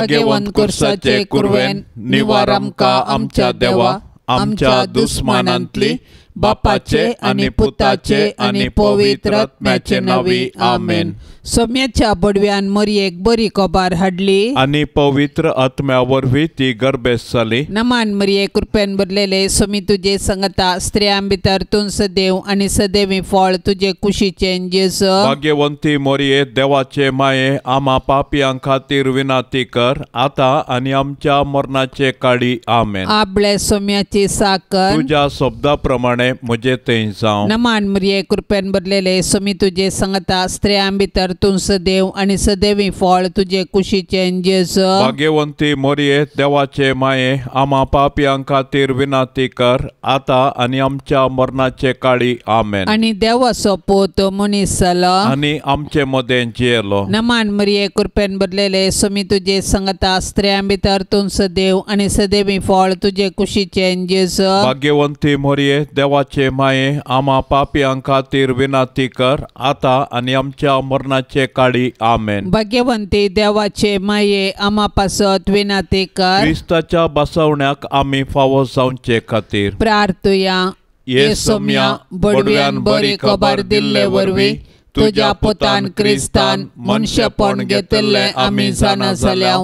भाग्यवंतकुर्साचे कुर्वेन का आमच्या देवा आमच्या दुस्मानांतली बापाचे आणि पुताचे आणि पवित्रात्म्याचे नवी आमेन सोम्याच्या पडव्यान मरयेक बरी कबार हाडली आणि पवित्र आत्म्यावर ती गर्भेस जाली नमान मरिये कृपेन भरलेले सोमी तुझे संगता स्त्रियां भितर तूं सदैव आणि सदैवी फळ तुझे कुशीचे जेस भाग्यवंती मोरये देवाचे माये आमा पापियां खातीर विनाती कर आता आणि आमच्या मरणाचे काळी आमे आपले सोम्याची साकर तुझ्या शब्दाप्रमाणे म्हजे थंय जावं नमान मरिये कृपेन भरलेले सोमी तुझे संगता स्त्रियां भितर तू सदैव आणि सदैवी फळ तुझे कुशीचे जेस भाग्यवंती मोरये देवाचे माये आम्हा पापयां खातीर विनाती कर आता आणि आमच्या मरणाचे काळी आमे आणि देवाचो पोत मनीस जाला आणि आमचे मदें जियेलो नमान मरिये कृपेन बदलेले सुमी तुझे संगता स्त्रियां भितर तू सदैव आणि सदैवी फळ तुझे कुशीचे जेस भाग्यवंती मोरये देवाचे माये आम्हा पापयां खातीर विनाती कर आता आणि आमच्या मरणा मरणाचे काळी आमेन भाग्यवंती देवाचे माये आमापासत विनाती कर क्रिस्ताच्या बसवण्याक आम्ही फावो जावचे खातीर प्रार्थुया येसम्या बडव्यान बरी खबर दिल्ले वरवी तुझ्या पोतान क्रिस्तान मनशेपण घेतिल्ले आम्ही जाणा जाल्या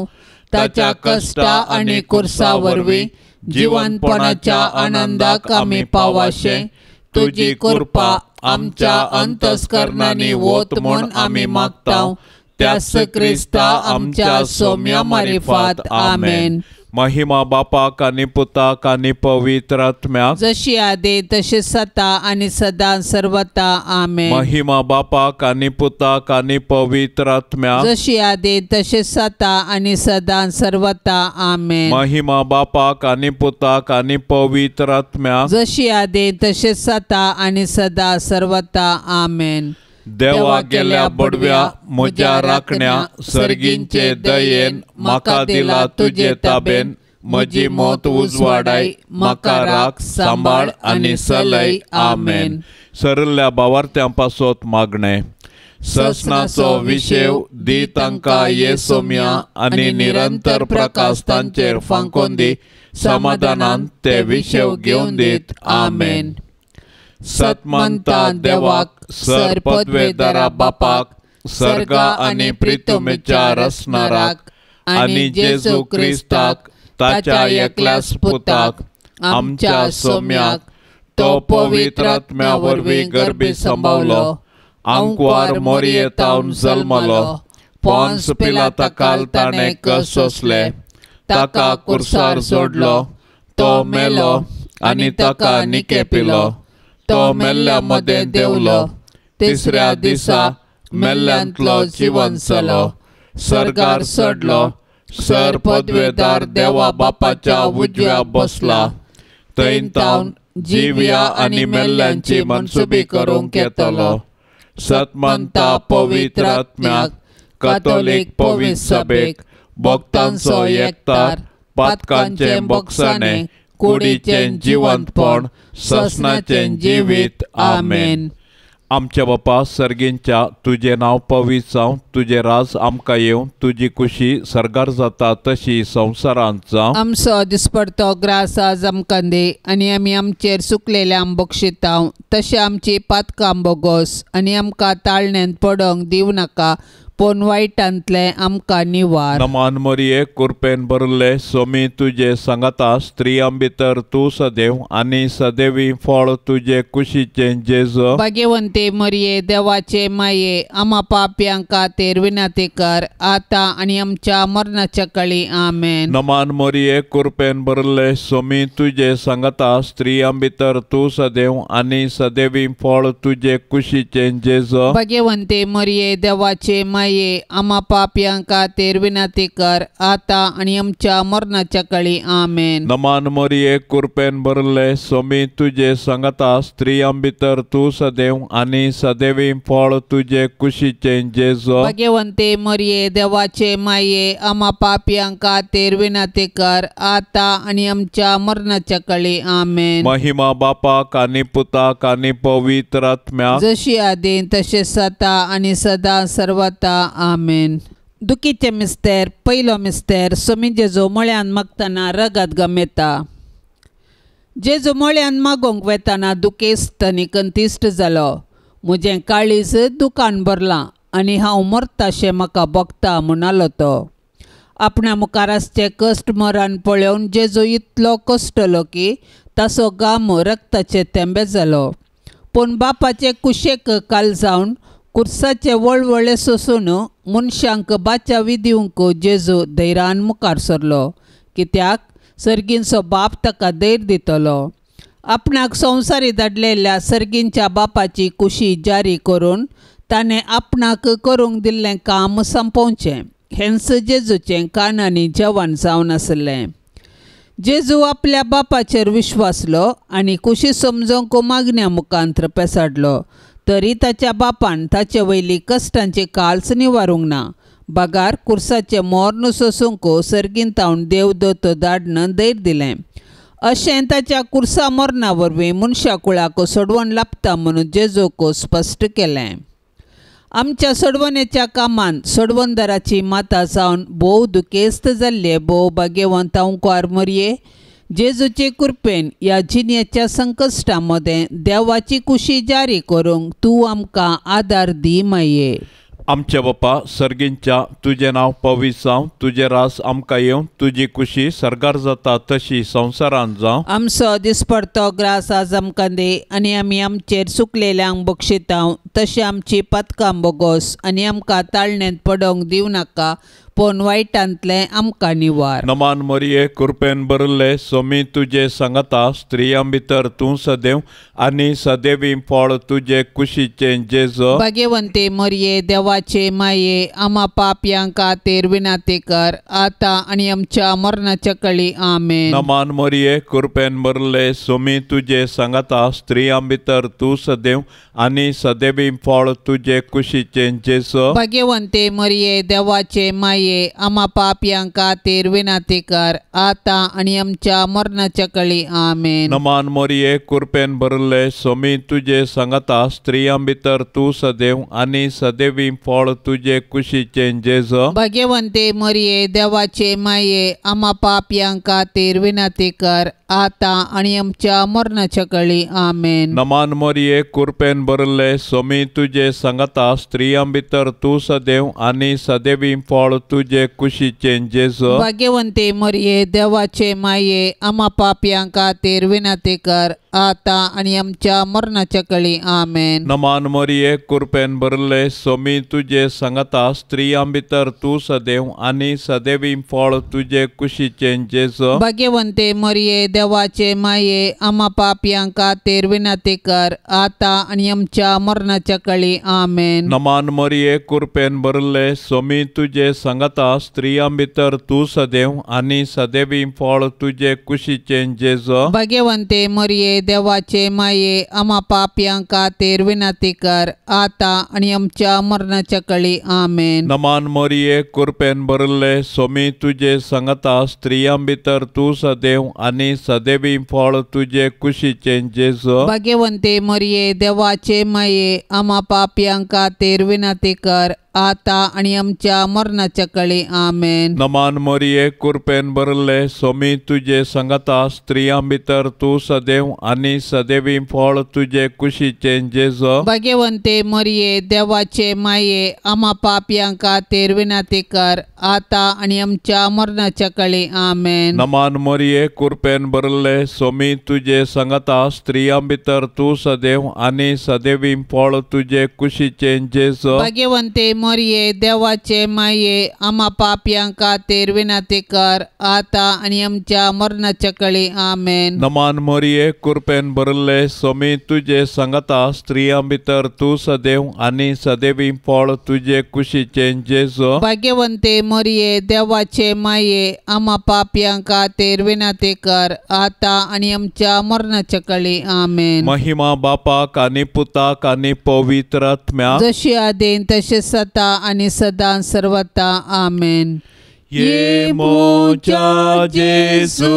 ताच्या कष्टा आणि कुर्सा वरवी जिवनपणाच्या आनंदाक आम्ही पावाशे तुझी कृपा आमच्या अंतस्करणाने वोत म्हणून आम्ही मागताव त्यास क्रिस्ता आमच्या सौम्या मारिफात आमेन महिमा बापा का पुता काने पवित्रात्म्या जशी आदे तसे सता आणि सदा सर्वता आमे महिमा बापा का पुता काने पवित्रात्म्या जशी आदे तसे सता आणि सदा सर्वता आमे महिमा बापा का पुता काने पवित्रात्म्या जशी आदे तसे सता आणि सदा सर्वता आमेन देवा गेल्या बडव्या म्हज्या राखण्या सर्गींचे दयेन म्हाका दिला तुजे ताबेन म्हजी मोत उजवाडाय म्हाका राख सांबाळ आनी सलय आमेन सरल्या भावार्थ्यां पासोत मागणे ससनाचो विशेव दी तांकां ये सोम्या आनी निरंतर प्रकाश तांचेर फांकोन दी समाधानान ते विशेव घेवन दीत आमेन सत म्हणतात देवाक पदवे दरा बापाक सर्गा आणि प्रीतमेच्या रचणाराक आणि जेजू क्रिस्ताक ताच्या एकल्या स्पुताक आमच्या सोम्याक तो पवित्रात्म्या वरवी गर्भी सांबावलो अंकवार मोरये तावन जल्मलो पॉन्स पिला तकाल ताणे कसोसले ताका कुरसार सोडलो तो मेलो आणि ताका निके पिलो तो मेल्ल्यामध्ये देवलो तिसऱ्या दिसा मेल्ल्यांतलो जिवंतलो सरकार सडलो सर पदवेदार देवा बापाच्या उजव्या बसला तावन जिव्या आनी मेल्ल्यांची मनसुबी करूंक येतलो सतमंता पवित्र आत्म्याक कतोलीक पवित्र सभेक भक्तांचो एकतार पातकांचे बोक्साणे कुडीचे जिवंतपण ससनाचे जीवित आमेन आमच्या बापा सर्गींच्या तुझे नाव पवी जावं तुझे राज आमकां येवं तुजी खुशी सरगार जाता तशी संवसारांत जावं आमचो दिसपडतो ग्रास आज आमकां दे आनी आमी आमचेर सुकलेले तशी तशें आमची पातकां बोगोस आनी आमकां ताळण्यांत पडोंक दिवं नाका वाईटांतले आमकां निवार नमान मोरये कुरपेन भरले सोमी तुजे सांगता स्त्रियां भितर तूं सदैव आनी सदैवी फळ तुजे कुशीचे जेज भगवंते मरिये देवाचे माये आमा पाप्यांक खातीर कर आतां आनी आमच्या मरणाच्या कळी आमे नमान मोरये कुरपेन भरले सोमी तुजे सांगता स्त्रियां भितर तूं सदेव आनी सदैवी फळ तुजे कुशीचे जेज भगवंते मरिये देवाचे माये ये आमा पाप्यांका तेरविना ते कर आता आणि आमच्या मरणाच्या कळी आमेन नमान मोरये कुरपेन भरले स्वामी तुझे सांगता स्त्रियां भितर तू सदैव आणि सदैवी फळ तुझे कुशीचे जेजो भगवंते मरिये देवाचे माये आमा पाप्यांका तेरविना ते कर आता आणि आमच्या मरणाच्या कळी आमेन महिमा बापा कानी पुता कानी पवित्र आत्म्या जशी आदी तसे सता आणि सदा सर्वता आमेन दुखीचें मिस्तेर पयलो मिस्तेर सोमी जेजो मळ्यान मागतना रगत गमेता जेजू मळ्यान मागोंक वेतना दुखेस्त आनी कंतिश्ट जालो म्हजें काळीज दुकान भरलां आनी हांव मरताशें म्हाका भोगता म्हणालो तो आपणा मुखार आसचे कश्ट मरण पळोवन जेजू इतलो कश्टलो की ताचो गाम रक्ताचे तेंबे जालो पूण बापाचे कुशेक काल जावन ಕುರ್ಸಾಚೆ वळवळे सोसून मनशांक बाच्या ವಿಧಿಂಕು जेजू धैरान मुखार सरलो कित्याक सर्गींचो बाप ताका धैर दितलो आपणाक संवसारी दाडलेल्या सर्गींच्या बापाची कुशी जारी करून ताणें आपणाक करूंक दिल्लें काम संपोवचें हेंस जेजूचें कानांनी जेवण जावन आसलें जेजू आपल्या बापाचेर विश्वासलो आनी कुशी समजोंक मागण्या मुखांत पेसाडलो तरी ताच्या बापान ताचे वयली कश्टांची काल्स निवारूंक ना बागार कुर्साचे मोर सोसुंको सर्गीन तावन देव दोतो दाडन दैर दिलें अशें ताच्या कुर्सा मरणा वरवीं मनशा कुळाक सोडवण लापता म्हणून जेजोको स्पश्ट केलें आमच्या सोडवणेच्या कामान सोडवणदाराची माता जावन भोव दुखेस्त जाल्ले भोव भाग्यवंत तांकार मरये जेजूचे कृपेन या संकश्टा संकष्टामध्ये देवाची कुशी जारी करूंक तू आमकां आदार दी माये आमच्या बापा सर्गींच्या तुझे नाव पवीस जावं तुझे रास आमकां येवन तुजी कुशी सरगार जाता तशी संवसारान जावं आमचो दिसपडतो ग्रास आज आमकां दे आनी आमी आमचेर सुकलेल्यांक बक्षितांव तशी आमची पथकां बोगोस आनी आमकां ताळणेंत पडोंक दिवं नाका पूण वायटांतलें आमकां निवार नमान मरिये कृपेन बरले सोमी तुजे सांगता स्त्रियां भितर तूं सदैव आनी सदैवी फळ तुजे कुशीचे जेज भाग्यवंते मरिये देवाचे माये आमा पापयांक खातीर विनाती कर आता आणि आमच्या मरणाच्या कळी आमे नमान मरिये कृपेन बरले सोमी तुजे सांगता स्त्रियां भितर तूं सदैव आनी सदैवी फळ तुजे कुशीचे जेज भाग्यवंते मरिये देवाचे माये आमा आम्हा यांका ते कर आता आणि आमच्या मरणाच्या कळी आमेन नमान मोरये कुरपेन भरले स्वामी तुझे सांगता स्त्रियां भितर तू सदैव आणि सदैवी फळ तुझे कुशीचे जेज भाग्यवंते मोरिये देवाचे माये आम्हा यांका ते कर आता आणि आमच्या मरणाच्या कळी आमेन नमान मोरये कुरपेन बरले सोमी तुझे सांगता स्त्रियां भितर तू सदेव आणि सदैवी फळ तुझे कुशीचे चेंजेस भाग्यवंते मरिये देवाचे माये आमा पापयां खातीर विनंती कर आता आणि आमच्या मरणाच्या कळी आमेन नमान मोरये कुरपेन बरले सोमी तुझे सांगता स्त्रियां भितर तू सदेव आणि सदैवी फळ तुझे कुशीचे चेंजेस भाग्यवंते मरिये देवाचे माये आमा पापयांका तेर विनंती कर आता आणि आमच्या मरणाच्या कळी आमेन नमान मरिये कुरपेन बरले स्वामी तुझे सांगता स्त्रियां भितर तू सदैव आणि सदैवी फळ तुझे कुशीचे जेज भगवंते मरिये देवाचे माये आमा पापयांका तेर विनंती कर आता आणि आमच्या मरणाच्या कळी आमेन नमान मरिये कुरपेन भरले स्वामी तुझे सांगता स्त्रियां भितर तू सदैव आणि सदैवी फळ तुझे कुशीचे भगवंते मरिये देवाचे मये आम्हा पाप्यांका तेरविना तेकर कर आता आणि आमच्या मरणाच्या कळी आमेन नमान मरिये कुरपेन भरले सोमी तुझे संगता स्त्रिया भितर तू सदैव आणि सदैवी फळ तुझे कुशीचे जेज भाग्यवंते मरिये देवाचे माये आमा पापयांका तेर विनाती कर आता आणि आमच्या मरणाच्या कळी आमेन नमान मरिये कुरपेन बरले सोमी तुझे संगता स्त्रिया भितर तू सदैव आणि सदैवी फळ तुझे कुशीचे जेज भगवंते मोरये देवाचे माये आम्हा पापयांका खातीर विनंती कर आता आणि आमच्या मरणाच्या कळी आमेन नमान मोरये कृपेन भरले स्वामी तुझे सांगता स्त्रियां भितर तू सदैव आणि सदैवी फळ तुझे कुशीचे जेजो भाग्यवंते मोरये देवाचे माये आम्हा पापयांका खातीर विनंती कर आता आणि आमच्या मरणाच्या कळी आमेन महिमा बापाक आणि पुताक आणि पवित्रात्म्या जशी आदीन तसे सत आता आणि सदा सर्वता आमेन ये मोचा जेसू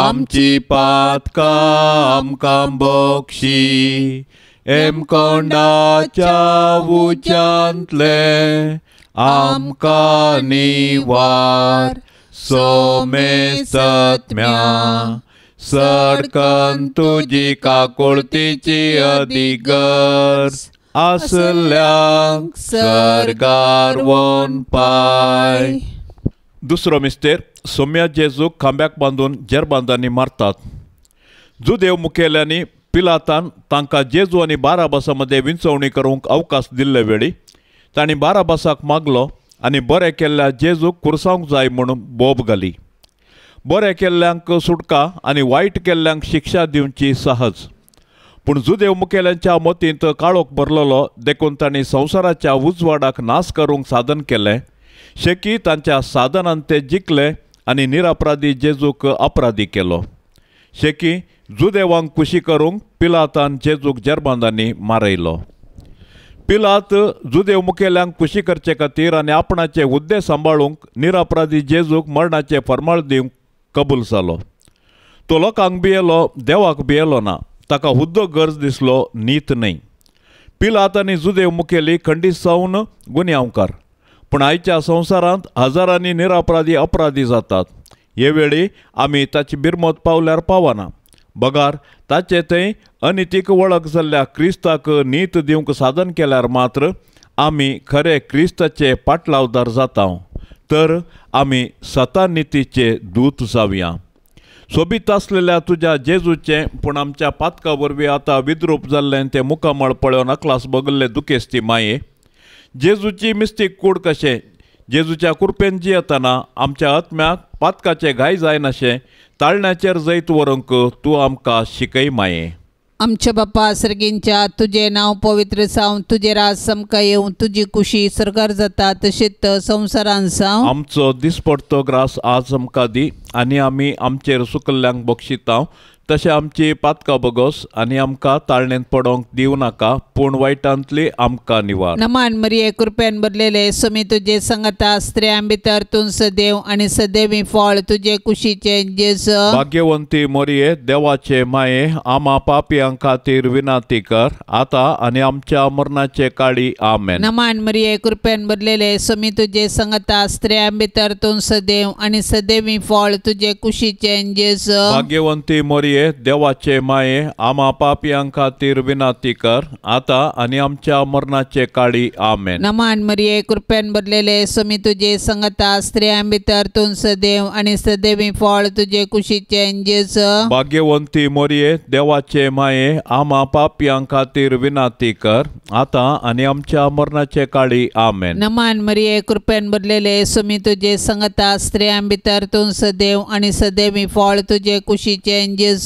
आमची पातका आमकां बोक्षी कोंडाच्या उच्यांतले आमका निवार सोमे सत्म्या सडकन तुझी काकुळतीची अधिगर असल्याक सरकार वन पाय दुसरो मिस्टेर सोम्या जेजूक खांब्याक बांदून जेरबांदांनी मारतात जुदेव मुखेल्यांनी पिलातान तांकां जेजू आनी बाराबासा मदें विंचवणी करूंक अवकाश दिल्ले वेळी तांणी बाराबासाक मागलो आनी बरें केल्ल्या जेजूक कुरसावंक जाय म्हणून बोब घाली बरें केल्ल्यांक सुटका आनी वायट केल्ल्यांक शिक्षा दिवची सहज पूण जुदेव मुखेल्यांच्या मतींत काळोख भरलेलो देखून तांणी संवसाराच्या उजवाडाक नाश करूंक साधन केले शेकी तांच्या साधनान ते जिखले आनी निरापराधी जेजूक अपराधी केलो शेकी जुदेवांक कुशी करूंक पिलातान जेजूक जरबांदांनी मारयलो पिलात जुदेव मुखेल्यांक कुशी करचे खातीर आनी आपणाचे हुद्दे सांबाळूंक निरापराधी जेजूक मरणाचे फर्माळ दिवंक कबूल जालो तो लोकांक भियेलो देवाक भियेलो ना ताका हुद्दो गरज दिसलो नीत न्ही पिलात आणि जुदेव मुखेली खंडीत सावन गुन्यांवकार पूण आयच्या संवसारांत हजारांनी निरापराधी अपराधी जातात हे वेळी आमी ताची बिरमत पावल्यार पावना बगार ताचे थंय अनितीक वळख जाल्ल्या क्रिस्ताक नीत दिवंक साधन केल्यार मात्र आमी खरे क्रिस्ताचे पाटलावदार जाता तर आमी सता नितीचे दूत जावया सोबीत असलेल्या तुझ्या जेजूचे पूण आमच्या पातका वरवीं आतां विद्रूप जाल्लें तें मुखामळ पळोवन अकलास बगल्ले दुखेस्ती माये जेजूची मिस्तीक कूड कशें जेजूच्या कृपेन जियेतना आमच्या आत्म्याक पातकाचे घाय जायनाशें ताळण्याचेर जैत वरंक तूं आमकां शिकय माये आमच्या बाप्पा सर्गींच्या तुझे नाव पवित्र सावन तुझे राज समका येऊन तुझी खुशी सरकार जाता तशेत संवसारान सावन आमचो दिसपडतो ग्रास आज समका दी आनी आमी आमचेर सुकल्यांक बक्षिता तशें आमची पातका बगोस आनी आमकां ताळणेन पडोंक दिवं नाका पूण वायटांतली आमकां निवार नमान मरिये कृपेन भरलेले समी तुजे संगता आस्त्र्या भितर तूं सदैव आनी सदैवी फळ तुजे कुशीचे जेस भाग्यवंती मोरये देवाचे माये आमा पापयां खातीर विनाती कर आता आनी आमच्या मरणाचे काळी आमेन नमान मरिये कृपेन भरलेले समी तुजे संगता आस्त्र्या भितर तूं सदैव आनी सदैवी फळ तुजे कुशीचे जेस भाग्यवंती मोरये ये देवाचे माये आमा पापियां खातीर विनाती कर आता आणि आमच्या मरणाचे काळी आमे नमान मरिये कृपेन भरलेले समी तुझे संगता स्त्रियां भीतर तुम सदैव आणि सदैवी फळ तुझे कुशीचे इंजेस भाग्यवंती मोरिये देवाचे माये आमा पापियां खातीर विनाती कर आता आणि आमच्या मरणाचे काळी आमे नमान मरिये कृपेन भरलेले समी तुझे संगता स्त्रियां भीतर तुम सदैव आणि सदैवी फळ तुझे कुशीचे इंजेस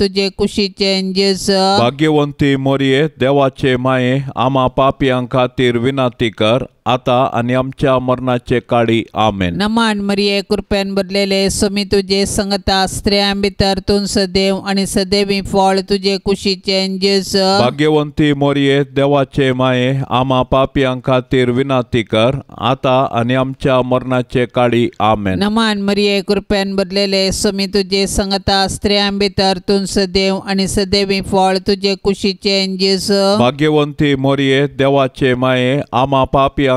तुझे कुशीचे चेंजेस भाग्यवंती मोरये देवाचे माये आमा पापयां खातीर विनाती कर आता आणि आमच्या मरणाचे काळी आमेन नमन मरिये कृपेन बदलेले समी तुझे संगता स्त्रिया भितर तुन सदैव आणि सदैवी फळ तुझे कुशीचे जेस भाग्यवंती मोरये देवाचे माये आमा पापियां खातीर विनाती कर आता आणि आमच्या मरणाचे काळी आमेन नमन मरिये कृपेन बदलेले समी तुझे संगता स्त्रिया भितर तुन सदैव आणि सदैवी फळ तुझे कुशीचे जेस भाग्यवंती मोरये देवाचे माये आमा पापियां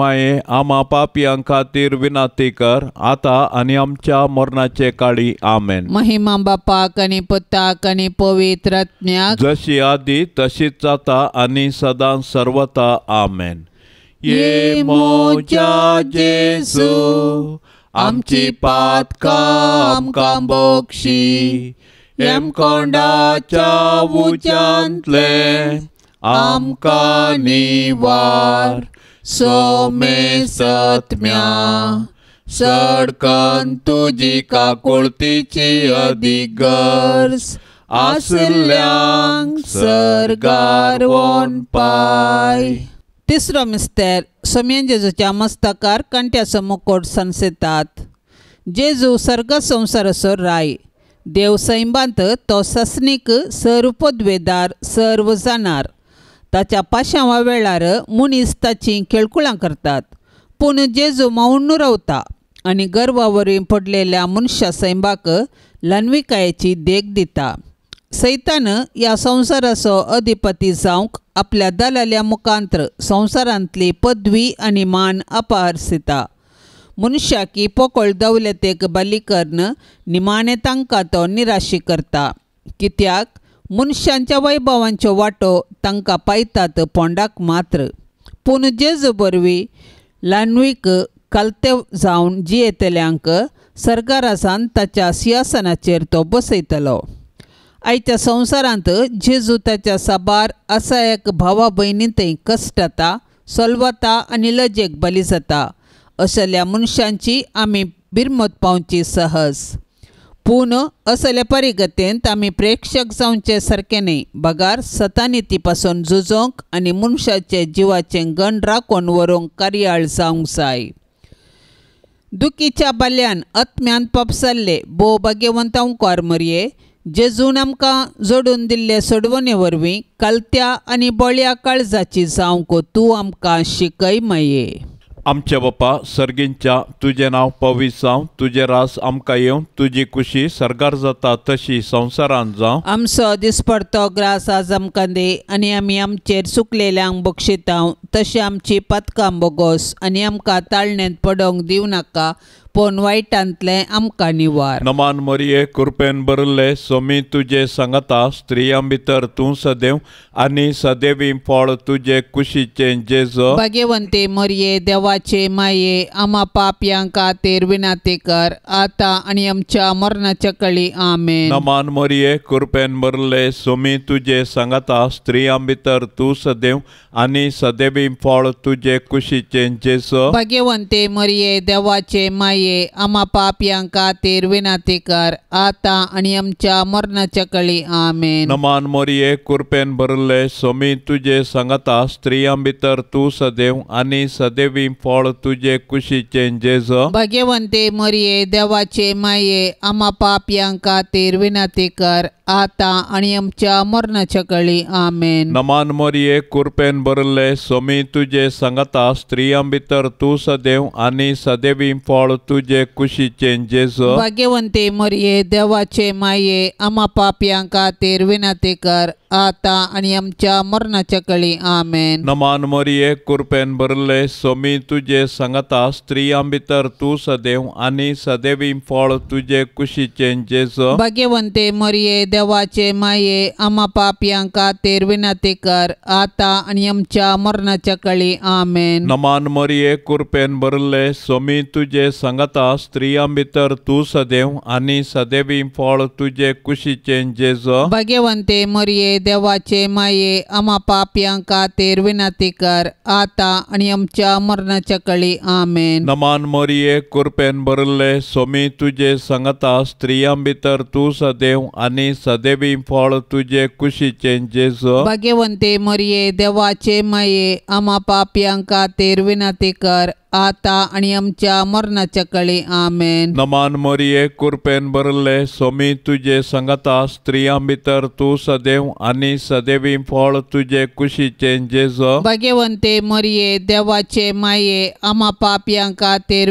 माये आमा पापियां खातीर विनाती कर आता आणि आमच्या मरणाचे काळी आमेन महिमा बापा आणि पुता आणि पवित्र जशी आधी तशीच जाता आणि सदां सर्वता आमेन ये मोजा जेसू आमची काम काम बोक्षी एमकोंडाच्या उच्यांतले आमकां निवार सोमे सत्म्या सडकन तुजी काकुळतीची अधिगर्स आसल्या सरगार वन पाय तिसरो मिस्तेर सोमयेन जेजूच्या मस्तकार कंट्या समोकोट संसेतात जेजू सर्ग संसार असो राय देव सैमांत तो ससनीक सर्वपोद्वेदार सर्व जाणार ताच्या पाशांवा वेळार मुनीस ताची खेळकुळां करतात पूण जेजू मावण्ण रवता आणि गर्वावरवी पडलेल्या मनशा सैमाक लनविकायेची देख दिता सैतान ह्या संवसाराचो अधिपती जावंक आपल्या दलाल्या मुखांत्र संवसारांतली पदवी आनी मान अपहारसिता मनशाकी पोकळ दवलतेक बली निमाने निमाणे तांकां तो निराशी करता कित्याक मनशांच्या वैभवांच्यो वाटो तांकां पायतात पोंडाक मात्र पूण जेज बरवी लान्वीक कलते जावन जियेतल्यांक सरकारासान ताच्या सिंहासनाचेर तो बसयतलो आयच्या संवसारांत जेजू ताच्या साबार एक भावा भयणींतय कश्ट जाता सोलवता आनी लजेक बली जाता असल्या मनशांची आमी बिरमत पावची सहज पूण असले परिगतेन आमी प्रेक्षक जावचे सारखे न्ही बगार सतानिती पासून झुजोंक आणि मनशाचे जिवाचे गण राखून व्हरूंक कार्याळ जावंक जाय दुखीच्या बाल्यान आत्म्यान पपसल्ले भो भाग्यवंतांकार मरये जेजून आमकां जोडून दिल्ले सोडवणे वरवीं कलत्या आनी बळ्या काळजाची जावंक तूं आमकां शिकय मये आमचे बापा सर्गींच्या नाव नांव पविसांव तुझे रास आमकां येवन तुजी कुशी सरगार जाता तशी संवसारान जावं आमचो दिसपडतो ग्रास आज आमकां दे आनी आमी आमचेर सुकलेल्यांक तशी आमची पथकां बोगोस आनी आमकां ताळणेंत पडोंक दिवं नाका पण वाईटांतले आमकां निवार नमान मोरये कृपेन बरले सोमी तुजे सांगता स्त्रियां भितर तूं सदैव आनी सदैवी फळ तुजे कुशीचे जेज भाग्यवंते मोरये देवाचे माये आमा पाप्यां खातीर विनाती कर आतां आनी आमच्या मरणाच्या कळी आमे नमान मोरये कृपेन बरले सोमी तुजे सांगता स्त्रियां भितर तूं सदैव आनी सदैवी फळ तुजे कुशीचे जेज भाग्यवंते मोरये देवाचे माये ये आमा पापियांका यांका तेरवे कर आता आणि आमच्या मरणाच्या कळी आमेन नमान मोरये कुरपेन भरले स्वामी तुझे सांगता स्त्रियां भितर तू सदैव आणि सदैवी फळ तुझे कुशीचे जेज भगवंते मोरिये देवाचे माये आमा पापियांका यांका तेरवे आता आणि आमच्या मरणाच्या कळी आमेन नमान मोरये कुरपेन बरले सोमी तुझे सांगता स्त्रियां भितर तू सदैव आणि सदैवी फळ तुझे कुशीचे जेस भाग्यवंते मोरये देवाचे माये आमा पापयां खातीर विनाती कर आता आणि आमच्या मरणाच्या कळी आमेन नमान मोरये कुरपेन बरले सोमी तुझे सांगता स्त्रियां भितर तू सदैव आणि सदैवी फळ तुझे कुशीचे जेस भाग्यवंते मोरये देवाचे माये आम्हा पापयांका तेर विनंती कर आता आणि आमच्या मरणाच्या कळी आमेन नमान मरिये कुरपेन भरले स्वामी तुझे सांगता स्त्रिया भितर तू सदैव आणि सदैवी फळ तुझे कुशीचे जेज भगवंते मरिये देवाचे माये आम्हा पापयांका तेर विनंती कर आता आणि आमच्या मरणाच्या कळी आमेन नमान मरिये कुरपेन भरले स्वामी तुझे सांगता स्त्रियां भितर तू सदैव आणि सदैव फळ तुझे कुशी चेंजेस सो ते देवाचे मये अमा पापयां कातेर कर आता आणि आमच्या मरणाच्या कळी आमेन नमान मोरिये कुरपेन बरले सोमी तुझे सांगता स्त्रियां भितर तू सदैव आणि सदैवी फळ तुझे कुशीचे जेज भगवंते मोरिये देवाचे माये आमा पापियां यांका तेर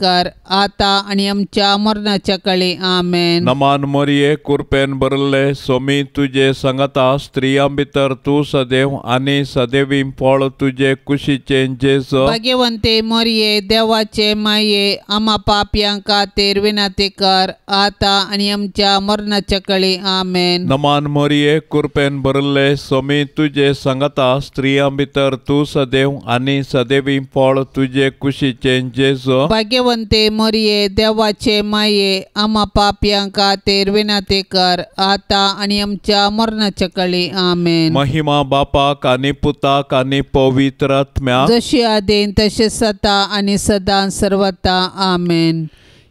कर आता आणि आमच्या मरणाच्या कळी आमेन नमान मोरिये कुरपेन बरले सोमी तुझे सांगता स्त्रियां भितर तू सदैव आणि सदैवी फळ तुझे कुशीचे जेज भगवंते मोरये देवाचे माये आमा पापयांका तेर विनाती कर आता आणि आमच्या मरणाच्या कळी आमेन नमान मोरये कुरपेन भरले स्वामी तुझे सांगता स्त्रियां भितर तू सदैव आणि सदैवी फळ तुझे कुशीचे जेजो भाग्यवंते मोरये देवाचे माये आमा पापयांका तेर विनाती कर आता आणि आमच्या मरणाच्या कळी आमेन महिमा बापाक आणि पुताक आणि पवित्रात्म्या जशी आदेन तसे सत आता आणि सदा सर्वता आमेन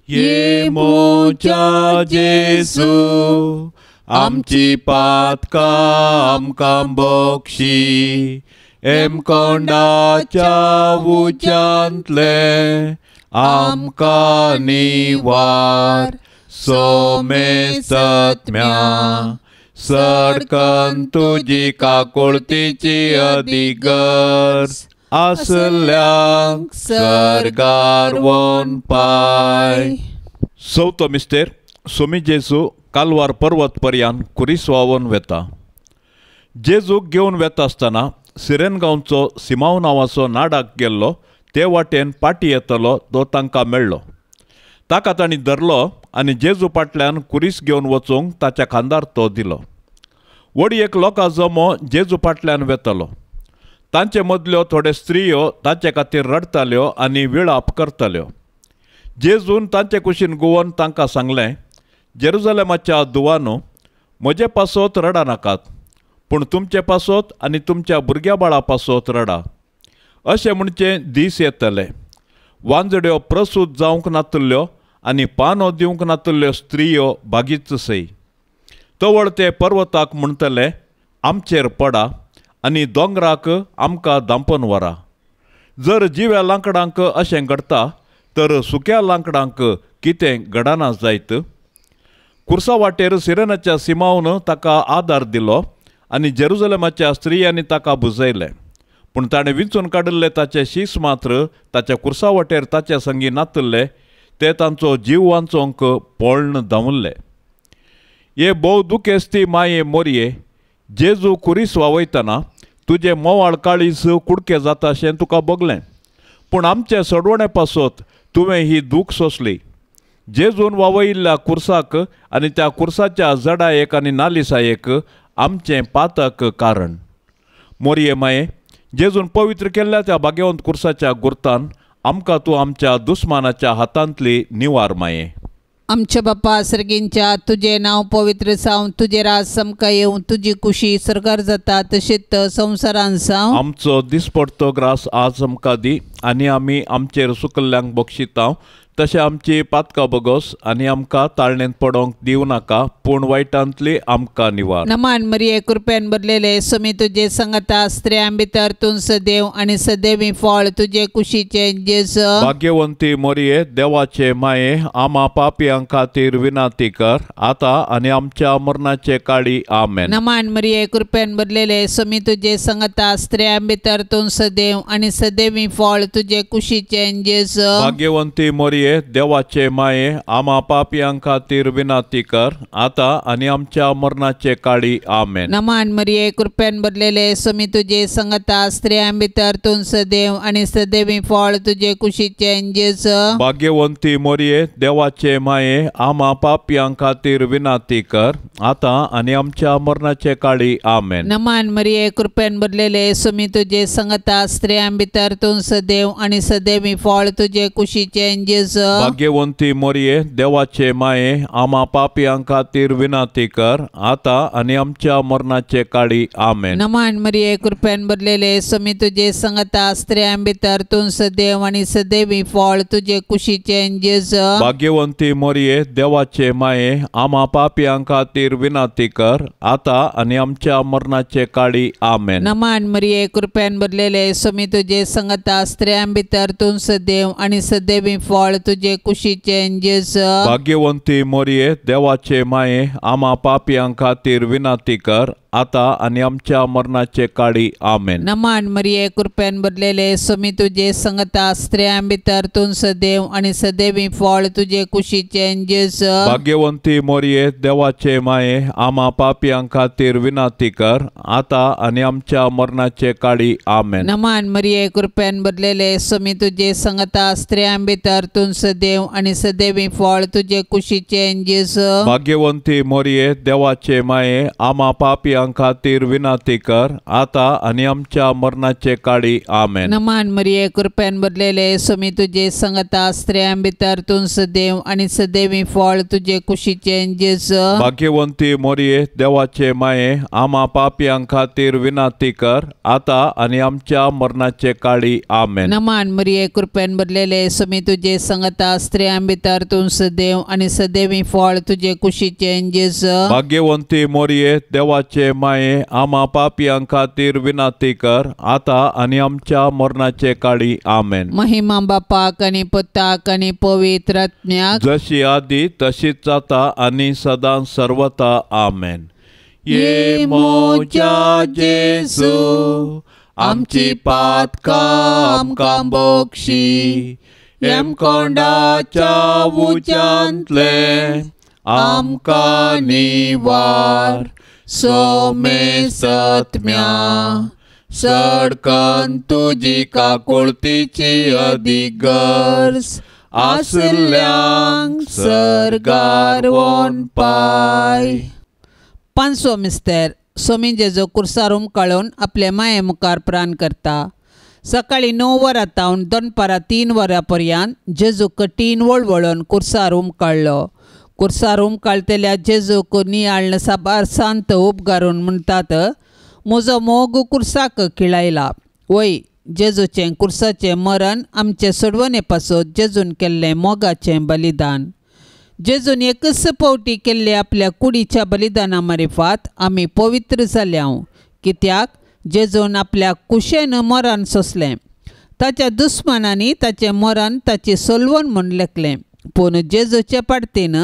ये मोचा जेसू आमची पातका आमकां बोक्षी एमकोंडाच्या उच्यांतले आमका निवार सोमे सत्म्या सडकन तुझी काकुळतीची अधिगर आसल्या सरकार पाय चौथो मिस्टेर सोमी जेजू कालवार पर्वत पर्यान कुरीस व्हांवन वेता जेजूक घेवन वेता आसतना सिरेन गांवचो सिमाव नांवाचो नाडाक गेल्लो ते वाटेन पाटी येतलो तो तांकां मेळ्ळो ताका तांणी धरलो आनी जेजू पाटल्यान कुरीस घेवन वचूंक ताच्या खांदार तो दिलो एक लोकां जमो जेजू फाटल्यान वेतलो तांचे मदल्यो थोडे स्त्रियो तांचे खातीर रडताल्यो आनी विळाप करताल्यो जेजून तांचे कुशीन गोवन तांकां सांगलें जेरुजलेमाच्या दुवानो म्हजे पासोत रडा नाकात पूण तुमचे पासोत आनी तुमच्या भुरग्या बाळा पासोत रडा अशें म्हणचे दीस येतले वांजड्यो प्रसूत जावंक नातुल्ल्यो आनी पानो दिवंक नातुल्ल्यो स्त्रियो बागीच सई तवळ ते पर्वताक म्हणटले आमचेर पडा आनी दोंगराक आमकां दांपन व्हरा जर जिव्या लांकडांक अशें घडता तर सुक्या लांकडांक कितें घडना जायत कुर्सावाटेर वाटेर सिरेनाच्या सिमावन ताका आदार दिलो आनी जेरुजलेमाच्या स्त्रियांनी ताका बुजयलें पूण ताणें विंचून काडिल्ले ताचे शीस मात्र ताच्या कुर्सा वाटेर ताचे संगी नातल्ले ते तांचो जीव वांचोंक पोळण धांवल्ले हे भोव दुखेस्ती माये मोरये जेजू कुरीस वावयतना तुझे मोवाळ काळीस कुडके जाता अशें तुका बगलें पूण आमचे सडवणे पासत तुवें ही दूख सोसली जेजून वावयिल्ल्या कुर्साक आनी त्या कुर्साच्या जडायेक आनी नालिसायेक आमचें पातक कारण मोरये माये जेजून पवित्र केल्ल्या त्या भाग्यवंत कुर्साच्या गुर्तान आमकां तूं आमच्या दुस्मानाच्या हातांतली निवार माये आमच्या बाप्पा सर्गींच्या तुझे नाव पवित्र साव तुझे राज समका येऊन तुझी खुशी सरकार जाता तशेत संवसारान सा आमचो दिसपडतो ग्रास आज आमकां दी आनी आमी आमचेर सुकल्यांक बक्षिता तशें आमची पातका बगोस आनी आमकां ताळणेंत पडोंक दिवं नाका पूण वायटांतली आमकां निवार नमान मरिये कृपेन भरलेले समी तुजे संगता स्त्रियां भितर तूं सदैव आनी सदैवी फळ तुजे कुशीचे जेस भाग्यवंती मोरये देवाचे माये आमा पापयां खातीर विनाती कर आता आनी आमच्या मरणाचे काळी आमे नमान मरिये कृपेन भरलेले समी तुजे संगता स्त्रियां भितर तूं सदैव आनी सदैवी फळ तुजे कुशीचे जेस भाग्यवंती मोरी देवाचे माये आमा पापियां खातीर विनाती कर आता आणि आमच्या मरणाचे काळी आमेन नमान मरिये कृपेन भरलेले समी तुझे संगता स्त्रियां भितर तुन सदैव आणि सदैवी फळ तुझे कुशीचे भाग्यवंती मोरये देवाचे माये आमा पापियां खातीर विनाती कर आता आणि आमच्या मरणाचे काळी आमेन नमान मरिये कृपेन भरलेले समी तुझे संगता स्त्रियां भितर तुन सदैव आणि सदैवी फळ तुझे कुशीचे चेंजेस भाग्यवंती मोरये देवाचे माये आमा पापियांका तीर विनाती कर आता आणि आमच्या मरणाचे काळी आमेन नमान मरिये कृपेन भरलेले समी तुझे संगता स्त्रियांभितर तू सदैव आणि सदैवी फळ तुझे कुशीचे जेज भाग्यवंती मोरे देवाचे माये आमा पापियांका तीर विनाती कर आता आणि आमच्या मरणाचे काळी आमेन नमान मरिये कृपेन भरलेले समी तुझे संगता स्त्रियांभितर तू सदैव आणि सदैवी फळ तुझे कुशीचे जेस भाग्यवंती मोरीये देवाचे माये आमा पापियां खातीर विनंती कर आता आणि आमच्या मरणाचे काळी आमेन नमान मरिये कृपेन बदलेले समी तुझे संगता स्त्रिया भितर सदैव आणि सदैवी फळ तुझे कुशीचे चेंजेस भाग्यवंती मोरये देवाचे माये आमा पापयां खातीर विनाती कर आता आणि आमच्या मरणाचे काळी आमेन नमान मरिये कृपेन बदलेले समी तुझे संगता स्त्रिया भितर सदेव सदैव आणि सदैवी फळ तुझे कुशीचे अंजीस भाग्यवंती मोरये देवाचे माये आमा पापी खातीर विनाती कर आता आणि आमच्या मरणाचे काळी आमेन नमान मरिये कृपेन बदलेले समी तुझे संगता स्त्रियां भितर तूं सदैव आणि सदैवी फळ तुझे कुशीचे अंजीस भाग्यवंती मोरये देवाचे माये आमा पापी खातीर विनाती कर आता आणि आमच्या मरणाचे काळी आमेन नमान मरिये कृपेन बदलेले समी तुझे संग सांगता स्त्रिया भितर तू सदैव आणि सदैवी फळ तुझे कुशी चेंजेस भाग्यवंती मोरये देवाचे माये आमा पापियां खातीर विनाती कर आता आणि आमच्या मरणाचे काळी आमेन महिमा बापाक आणि पुताक आणि पवित्र जशी आधी तशीच जाता आणि सदा सर्वता आमेन ये मोजा जेसू आमची काम काम बोक्षी एम कोंडाच्या उच्यांतले आमकां निवार सोमे सत्म्या सडकन तुजी काकोळतीची अधिगर्स आसल्यांक सरगार वन पाय पांचसो मिस्तेर सोमी जेजो कुर्सारूम कळोवन आपले माये मुखार प्राण करता सकाळी नऊ वरां तावन दनपारां तीन वरां पर्यंत जेजू कठीण वळवळोन कुर्सार उमकाळलो कुर्सार उमकाळतल्या जेजूक नियाळण साबार सांत उपगारून म्हणतात म्हजो मोग कुर्साक किळायला वय जेजूचें कुर्साचें मरण आमचे सोडवणे पासून जेजून केल्लें मोगाचें बलिदान जेजून एकच पावटी केल्ले आपल्या कुडीच्या बलिदाना मारिफात आम्ही पवित्र झाल्या कित्याक जेजून आपल्या कुशेन मरण सोसले ताच्या दुस्मानांनी ताचे मरण ताची सोलवण म्हूण लेखलें पूण जेजूचे पाडतीन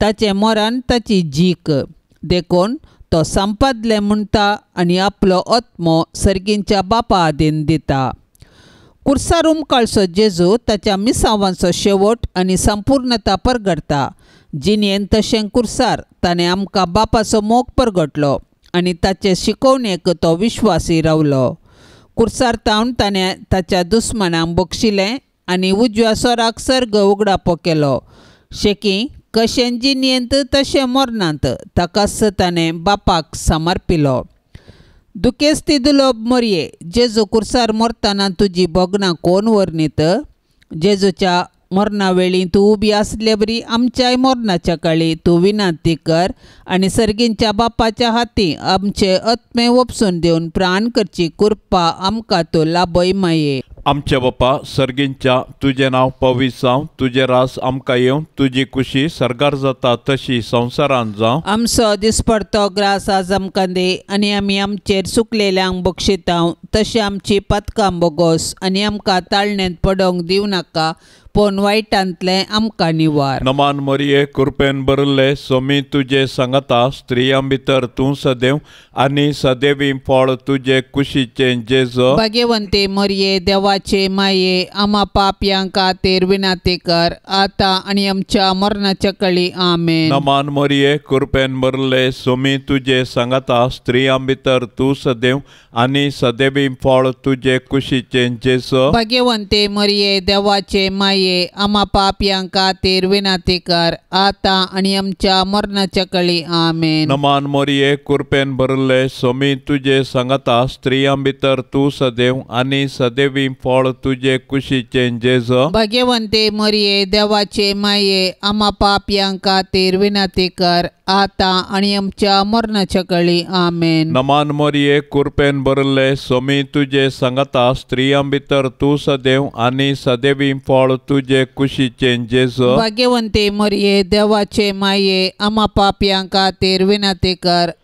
ताचे मरण ताची जीक देखून तो संपादले म्हणटा आणि आपलो आत्मो सर्गींच्या बापा आदीन दिता कुर्सार काळसो जेजू ताच्या मिसांवांचो शेवट आणि संपूर्णता परगडता जिणेन तशें कुर्सार ताणें आमकां बापाचो मोग परगटलो आणि ताचे शिकवणे तो विश्वासी रावलो कुर्सारतावन ताणें ताच्या दुस्मानांक बक्षिलें आनी उजव्या सोराक सर्ग उगडापो केलो शेकी कशें जिणेंत तशें मोरनांत ताकाच ताणें बापाक समर्पिलो दुखेस्ती दुलोब मोरये जेजू कुर्सार मरतना तुजी भोगणां कोण वर्णीत जेजूच्या मरणा वेळी तूं उबी असले बरी आमच्याय मरणाच्या काळी तू विनंती कर आणि सर्गींच्या बापाच्या हाती आमचे अत्मे ओपसून देऊन प्राण करची कृपा आमकां तूं लाबय माये आमच्या बापा सर्गींच्या तुजें नांव पवी तुजे रास आमका येऊन तुजी खुशी सरगार जाता तशी संवसारान जावं आमचो दिसपडतो ग्रास आज आमकां दे आनी आमी आमचेर सुकलेल्यांक बक्षिता तशी आमची पतकां बोगोस आनी आमकां ताळण्यांत पडोंक दिवं नाका फोन वायटांतलें आमकां निवार नमान मोरये कृपेन बरले सोमी तुजे सांगता स्त्रियां भितर तूं सदैव आनी सदैवी फळ तुजे कुशीचे जेजो भगवंते मोरये देवाचे माये आमा पापयांक खातीर विनाती कर आता आणि आमच्या मरणाच्या कळी आमे नमान मोरये कृपेन बरले सोमी तुजे सांगता स्त्रियां भितर तूं सदैव आनी सदैवी फळ तुजे कुशीचे जेजो भगवंते मोरये देवाचे माये येवये आमापा पियांका तेरवे कर आता आणि आमच्या मरणाच्या कळी आमेन नमान मोरये कुरपेन भरले स्वामी तुझे सांगता स्त्रियां भितर तू सदैव आणि सदैवी फळ तुझे कुशीचे जेज भाग्यवंते मोरिये देवाचे माये आमा पापियांका तेरवे कर आता आणि आमच्या मरणाच्या कळी आमेन नमान मरिये कुरपेन बरले सोमी तुझे सांगता स्त्रियां भितर तू सदैव आणि सदैवी फळ तुझे कुशीचे जेस भाग्यवंते मरिये देवाचे माये आमा पाप्यां खातीर विनाते कर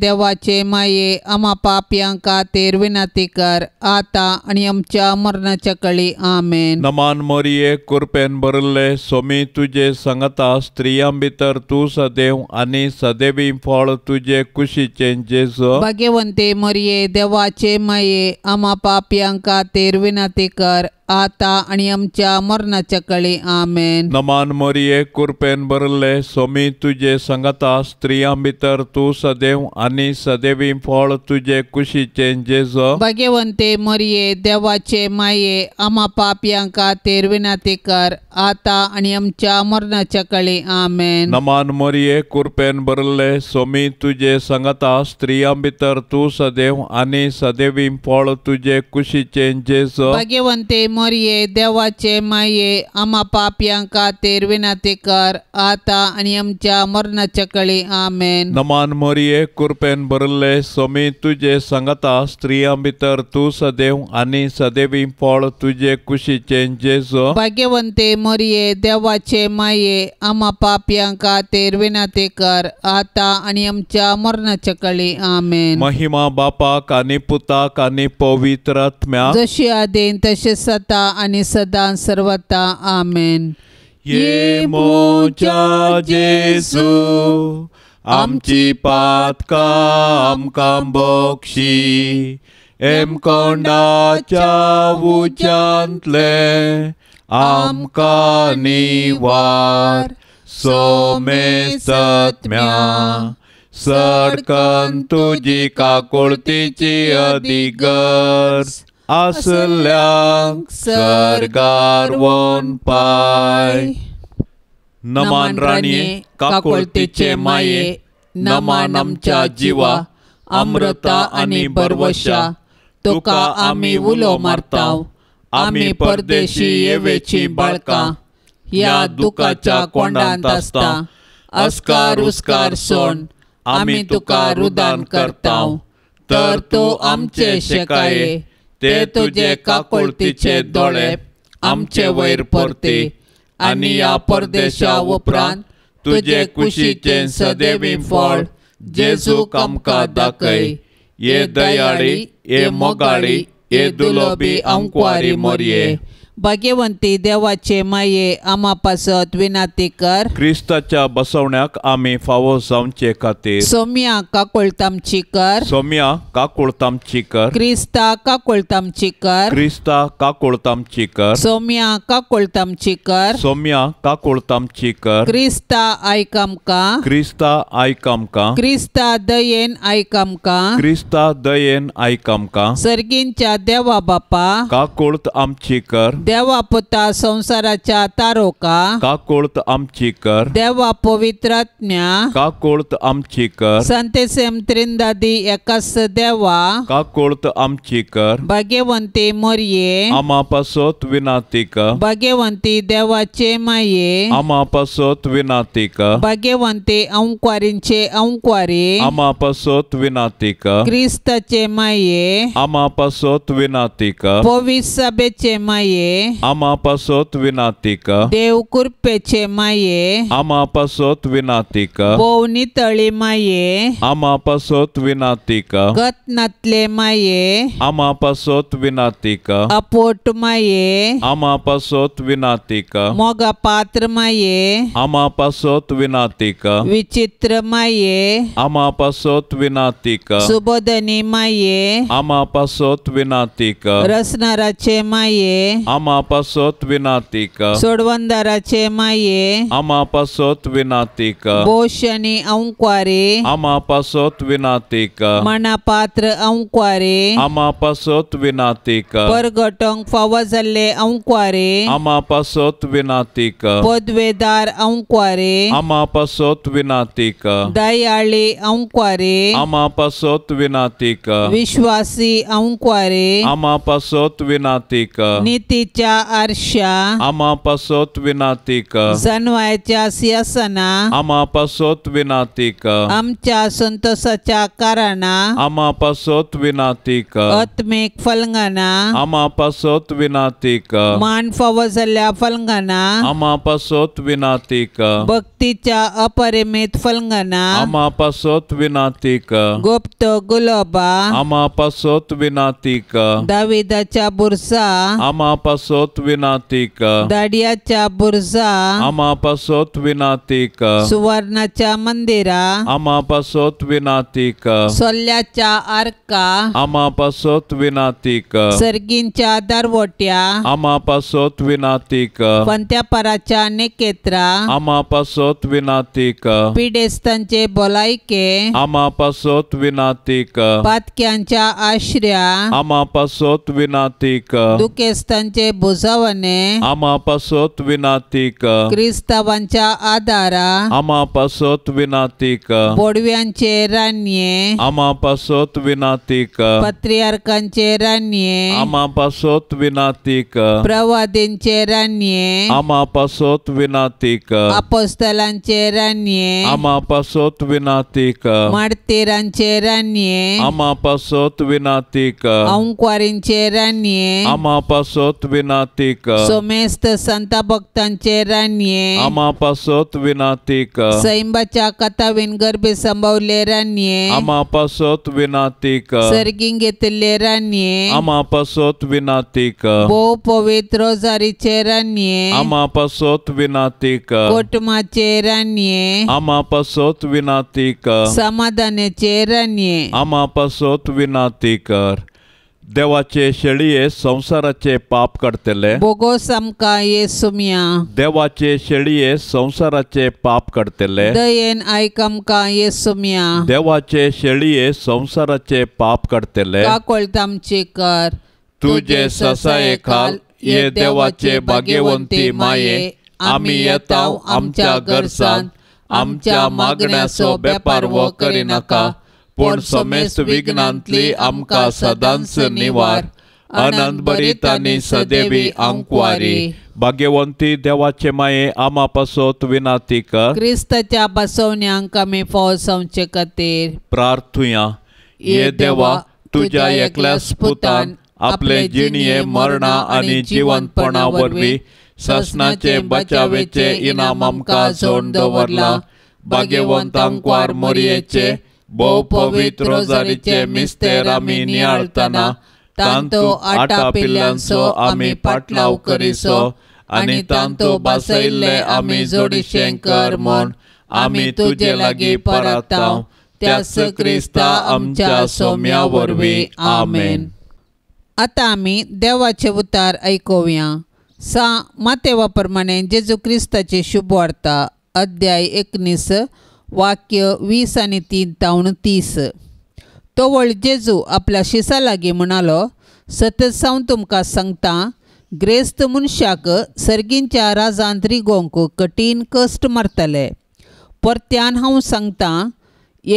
देवाचे माये अमा पापयांका तेर विनंती कर आता आणि आमच्या मरणाच्या कळी आमेन नमान मोरिये कुरपेन भरले सोमी तुझे सांगता स्त्रियां भितर तू सदैव आणि सदैवी फळ तुझे कुशीचे जेस भाग्यवंते मोरिये देवाचे माये अमा पापयांका तेर विनंती कर आता आणि आमच्या मरणाच्या कळी आमेन नमान मोरिये कुरपेन बरले सोमी तुझे संगता स्त्रिया भितर तू सदैव आणि सदैवी फळ तुझे कुशीचे जेज भगवंते मोरिये देवाचे माये आम्हा पापयांका तेर विनाती कर आता आणि आमच्या मरणाच्या कळी आमेन नमान मोरिये कुरपेन बरले सोमी तुझे संगता स्त्रिया भितर तू सदैव आणि सदैवी फळ तुझे कुशीचे जेज भगवंते मोरये देवाचे माये आमा पापयांका तेरविना ते कर आता आणि आमच्या मरणाच्या कळी आमेन नमान मोरये कृपेन भरले स्वामी तुझे सांगता स्त्रियां भितर तू सदैव आणि सदैवी फळ तुझे कुशीचे जेजो भाग्यवंते मोरये देवाचे माये आमा पापयांका तेरविना ते कर आता आणि आमच्या मरणाच्या कळी आमेन महिमा बापाक आणि पुताक आणि पवित्रात्म्या जशी आदेन तसे सत आता आणि सदा सर्वता आमेन ये मोच्या जेसू आमची पातका आमकां बोक्षी एमकोंडाच्या उच्यांतले आमका निवार सोमे सत्म्या सरकन तुझी काकुळतीची अधिगर असल्या वन पाय नमान राणी काकोळतेचे माये नमान आमच्या जिवा अमृता आणि बर्वशा तुका आम्ही उलो मारताव आम्ही परदेशी येवेची बाळका या दुकाच्या कोंडांत असता अस्कार उस्कार सोन आम्ही तुका रुदान करताव तर तो आमचे शेकाये ते तुझे काकोळतीचे डोळे आमचे वैर परते आणि या परदेशा उपरांत तुझे कुशीचे सदैवी फळ जेजू आमकां दाखय ये दयाळी ये मोगाळी ये दुलोबी अंकुवारी मोरये भाग्यवंती देवाचे माये पासत विनाती कर क्रिस्ताच्या बसवण्याक आम्ही फावो जावचे खातीर सोम्या काकोळ तामची कर सोम्या काकोळ तामची कर क्रिस्ता काकोळ तामची कर क्रिस्ता काकोळ तामची कर सोम्या काकोळ तामची कर सोम्या काकोळ तामची कर क्रिस्ता आयकम का क्रिस्ता आयकम का क्रिस्ता दयेन आयकम का क्रिस्ता दयेन आयकम का सर्गींच्या देवा बापा काकुळत आमची कर देवा पुता संसाराच्या तारोका का कोळत आमची कर देवा पवित्रात्म्या का कोळत आमची कर संते सेम त्रिंदादी एकास देवा का कोळत आमची कर भाग्यवंती मर्ये आमापासोत विनाती कर भाग्यवंती देवाचे माये आमापासोत विनाती कर भाग्यवंती अंक्वारींचे अंक्वारी आमापासोत विनाती कर ख्रिस्ताचे माये आमापासोत विनाती कर पोवीस सभेचे माये अमापसोत विनातिक देव कुरपेचे माये अमापसोत विनातिक बोवनी भोवनी तळी माये अमापसोत विनातिक माये अमापसोत विनातिक अपोट माये अमापसोत विनातिक विनातीक मोगा पात्र माये अमापसोत विनातिक विचित्र माये अमापसोत विनातिक सुबोधनी माये अमापसोत विनातिक रसनाराचे माये अमापसोत विनातिका माये अमापसोत विनातिका पोषनी औंकवारे अमापसोत विनातिका मनापात्र पात्र अमापसोत अमापात विनातिका फाव अमापसोत औंकवारे पदवेदार अंकवारे अमापसोत विनातीक दयाळी अंकवारे अमापसोत विनातीक विश्वासी अंकवारे अमापसोत विनातीक नीती पृथ्वीच्या आरशा आमापासोत विनातीक सियासना सिंहासना आमापासोत विनातीक आमच्या संतोषाच्या कारणा विनाती विनातीक आत्मिक फलंगना विनाती विनातीक मान फव जाल्ल्या फलंगना विनाती विनातीक भक्तीच्या अपरिमित फलंगना विनाती विनातीक गुप्त गुलाबा विनाती विनातीक दाविदाच्या बुरसा आमापास स्वत विनातीक का बुरजा हमापासोत विनाती विनातीक सुवर्णाच्या मंदिरा हमापास विनातीक सोल्याच्या आर्का आमा विनाती विनातीक सर्गींच्या दरवट्या हमापासोत विनाती कापराच्या निकेत्रा हमापास विनाती विनातीक पिडेस्तांचे बोलायके हमापासोत पातक्यांच्या आश्रया आमा विनाती विनातीक दुखेस्तांचे भुजावणे आम्हापास विनाती का क्रिस्तवांच्या आधारा आम्मा विनातीक बोडव्यांचे का पोडव्यांचे विनातीक आम्पास विनाती काचे राणी प्रवादींचे विनाती का प्रवाद्यांचे राणे आम्पास विनाती का आपोस्तलांचे राणी आम्पास विनाती का म्हतेरांचे राणे आम्पास विनाती विना विनातीक सोमेस्त संत भक्तांचे रान्ये पासोत विनातीक सैंबाच्या कथा विनगर्भे संभवले रान्ये पासोत विनातीक सर्गिंग घेतले रान्ये पासोत विनातीक भो पवित्र जारीचे रान्ये आमापासत विनातीक कोटमाचे रान्ये अमापासोत विनातीक समाधानाचे रान्ये पासोत विनातीकर देवाचे शेळये संसाराचे पाप करतले बोगो समका ये सुमिया देवाचे शेळये संसाराचे पाप करतले दयेन का ये सुमिया देवाचे शेळये संसाराचे पाप करतले का तामचे कर तुझे ससाये खाल ये देवाचे भाग्यवंती माये आम्ही येताव आमच्या घरसान आमच्या मागण्याचो बेपार व नका पूण समेस्त विघ्नांतली आमकां सदांच निवार आनंद बरीत आनी सदेवी आंकवारी भाग्यवंती देवाचे माये आमा पासोत विनाती कर क्रिस्तच्या बसवण्यांक आमी फौसवचे खातीर प्रार्थुया ये देवा तुज्या एकल्या पुतान आपले जिणये मरणा आणि जिवनपणा वरवीं ससनाचे बचावेचे इनाम आमकां सोडून दवरला भाग्यवंतांकवार मोरयेचे बो पवित्र रोजेचे मिस्टर आमी निहाळतना तां तो आटा पिल्लांचो आमी पाटलांव करिचो आणि तां तो बसयल्ले आमी जोडी शंकर म्हूण आमी तुजे लागीं पळयता त्या सो आमच्या सोम्या वोरवीं आमेन आता आमी देवाचे उतार आयकोवया सा मातेवा प्रमाणें जेजो क्रिस्तांची शुभ वार्ता अध्याय एकनीस वाक्य वीस आणि तीन तावण तीस तो वळजेजू आपल्या शिसा लागीं म्हणालो सतत सावन तुमकां सांगता ग्रेस्त मनशाक सर्गींच्या गोंक कठीण कश्ट मारतले परत्यान हांव सांगता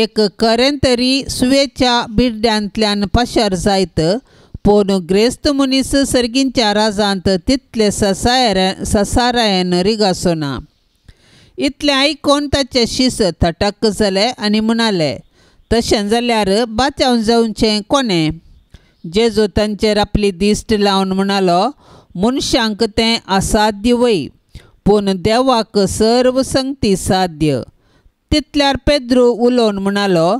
एक खरें तरी सुवेच्या बिर्ड्यांतल्यान पाशार जायत पूण ग्रेस्त मनीस सर्गींच्या राजांत तितले ससायर ससारायन रिगासो ना इतले आयकून ताचे शिस थटक झाले आणि म्हणाले तशें जाल्यार बाचावन जावचें कोणें जेजो तांचेर आपली दिश्ट लावन म्हणालो मनशांक तें असाध्य वय पूण देवाक सर्व संगती साध्य तितल्यार पेद्रू उलोवन म्हणालो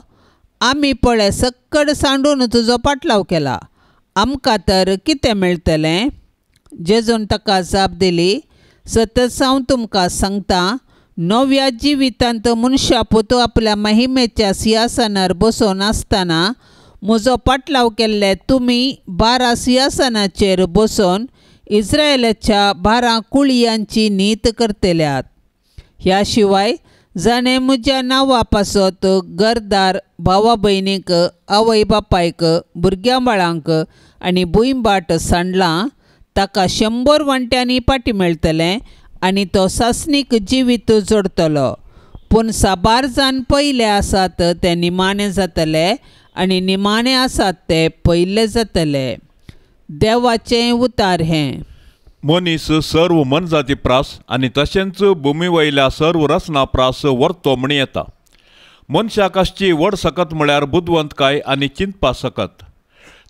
आमी पळय सक्कड सांडून तुजो पाटलाव केला आमकां तर कितें मेळटलें जेजून ताका जाप दिली सतत हांव तुमकां सांगता नव्या वितांत मनशा पोतो आपल्या महिमेच्या सिंहासनार बसून असताना म्हजो पाटलाव केल्ले तुमी बारा सिंहासनाचेर बसून इस्रायलाच्या बारा कुळयांची नीत करतल्यात ह्या शिवाय जाणें म्हज्या नांवा पासत घरदार भावा भयणीक आवय बापायक भुरग्यां बाळांक आनी बुंयबाट सांडलां ताका शंबर वण्ट्यांनी पाटी मेळटलें आणि तो सासनीक जिवीत जोडतलो पूण साबार जावन पयले आसात ते निमाणे जातले आणि निमाणे आसात ते पयले जातले देवाचे उतार हे मनीस सर्व मनजाती प्रास आणि तशेंच भुमी वयल्या सर्व रचना प्रास वरतो म्हणून येता मनशाक आसची व्हड सकत म्हळ्यार बुदवंतकाय आनी चिंतपा सकत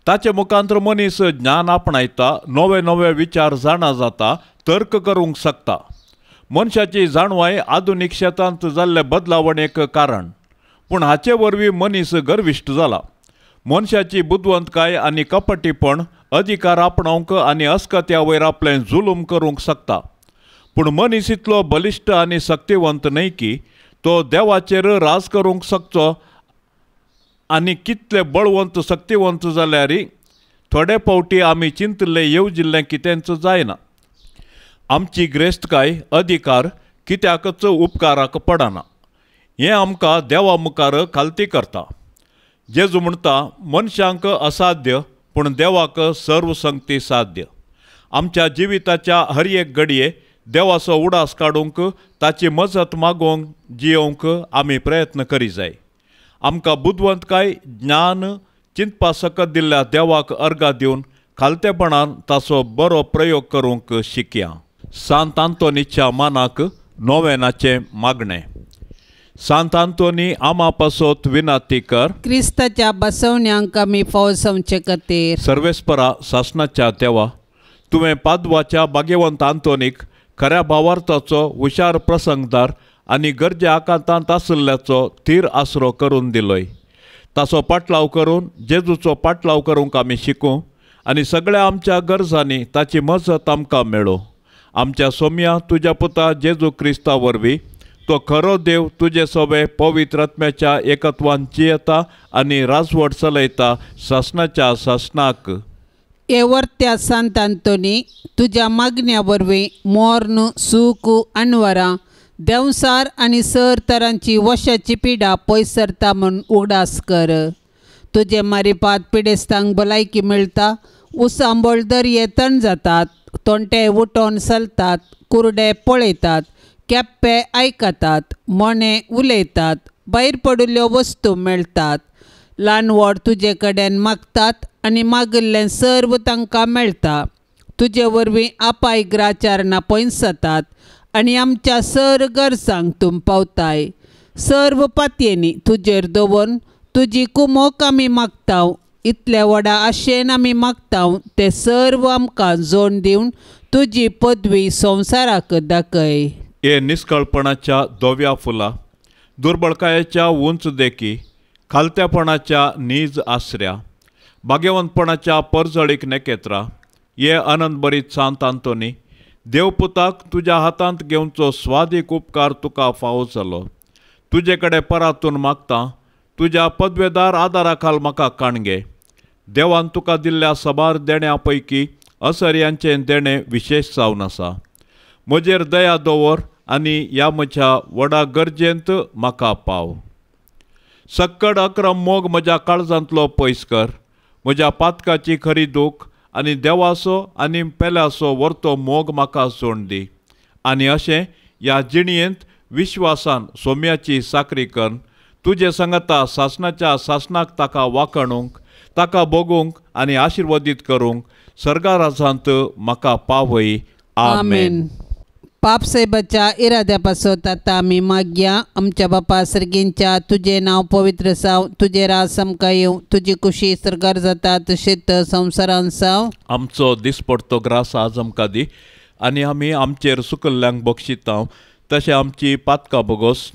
ताचे मुखांतर मनीस ज्ञान आपणायता नवे नवे विचार जाणा जाता तर्क करूंक शकता मनशाची जाणवाय आधुनीक शेतांत जाल्ले बदलावण एक कारण पूण हाचे वरवीं मनीस गर्विश्ट जाला मनशाची बुदवंतकाय आनी कपटीपण अधिकार आपणावंक आनी वयर आपलें जुलूम करूंक शकता पूण मनीस इतलो बलिश्ट आनी सक्तिवंत न्हय की तो देवाचेर राज करूंक शकचो आनी कितले बळवंत सक्तिवंत जाल्यारय थोडे फावटी आमी चिंतले येवजिल्लें कितेंच जायना आमची काय अधिकार कित्याकच उपकाराक पडना हे आमकां देवा मुखार खालती करता जेजू म्हणटा मनशांक असाध्य पूण देवाक सर्व संगती साध्य आमच्या जिविताच्या हर एक घडये देवाचो उडास काडूंक ताची मजत मागोवंक जियोवंक आमी प्रयत्न करी जाय आमकां काय ज्ञान चिंतपा सकत दिल्ल्या देवाक अर्गा दिवन खालतेपणान ताचो बरो प्रयोग करूंक शिकया सांत आंतोनीच्या मानाक नोवेनाचे मागणे सांत आंतोनी आमा पासोत विनाती कर क्रिस्ताच्या मी आमी फौसमचे खातीर सर्वेस्परा सासनाच्या तेव्हा तुवें पादवाच्या भाग्यवंत आंतोनीक खऱ्या भावार्थाचो हुशार प्रसंगदार आनी गरजे आकांतांत आसल्याचो थीर आसरो करून दिलोय ताचो पाटलाव करून जेजूचो पाटलाव करूंक आमी शिकूं आनी सगळ्या आमच्या गरजांनी ताची मजत आमकां मेळूं आमच्या सोम्या तुझ्या पुता जेजू क्रिस्ता तो खरो देव तुझे सोबे पवित्र आत्म्याच्या एकत्वान जियेता आणि राजवट चलयता शासनाच्या शासनाक येवर्त्या सांत आंतोनी तुझ्या मागण्या वरवीं मोर्न सूक अनवरां देंवसार आणि सर तरांची वशाची पिडा पयसरता म्हणून उगडास कर मारी पात पिडेस्तांक भलायकी मेळटा उसांबोळ दर येतण जातात तोंटे उठोन चलतात कुरडे पळयतात केप्पे ऐकतात मणे उलयतात भायर पडिल्ल्यो वस्तू मेळटात ल्हान व्हड तुजे कडेन मागतात आनी मागिल्लें सर्व तांकां मेळटा तुजे वरवीं आपाय ग्राचारणां पयस जातात आनी आमच्या सर गरजांक तूं पावताय सर्व पातयेनी तुजेर दवरून तुजी कुमोक आमी मागता इतले वडा आशेन आमी मागता ते सर्व आमकां जोण दिवन तुजी पदवी संवसाराक दाखय हे निस्कळपणाच्या दोव्या फुलां दुर्बळकायेच्या उंच देखी खालत्यापणाच्या नीज आसऱ्या भाग्यवंतपणाच्या परजळीक नखेत्रां ये आनंद बरीत सांत आंतोनी देवपुताक तुज्या हातांत घेवचो स्वादीक उपकार तुका फावो जालो तुजे कडेन परातून मागता तुज्या पदवेदार आदारा खाल म्हाका काणगे देवान तुका दिल्ल्या सबार देण्यापैकी असर देणे देणें विशेष जावन आसा म्हजेर दया दवर आनी ह्या म्हज्या व्हडा गरजेंत म्हाका पाव सक्कड अक्रम मोग म्हज्या काळजांतलो पयस कर म्हज्या पातकाची खरी दूख आनी देवाचो आनी पेल्यासो व्हरतो मोग म्हाका सोड दी आनी अशें ह्या जिणयेंत विश्वासान सोम्याची साकरी कर तुजे संगता सासणाच्या सासनाक ताका वाकणूंक ताका बगूंक आनी आशिर्वादीत करूंक सरकार आसांत म्हाका पावय आमेन पाप साहेबाच्या इराद्या पासत आतां आमी मागया आमच्या बापा सर्गींच्या तुजें नांव पवित्र साव तुझे रास आमकां येवं तुजी खुशी सरकार जाता तशेंच संवसारान साव आमचो दिसपडतो ग्रास आज आमकां दी आनी आमी आमचेर सुकल्ल्यांक बक्षिता तशें आमची पातकां बोगोस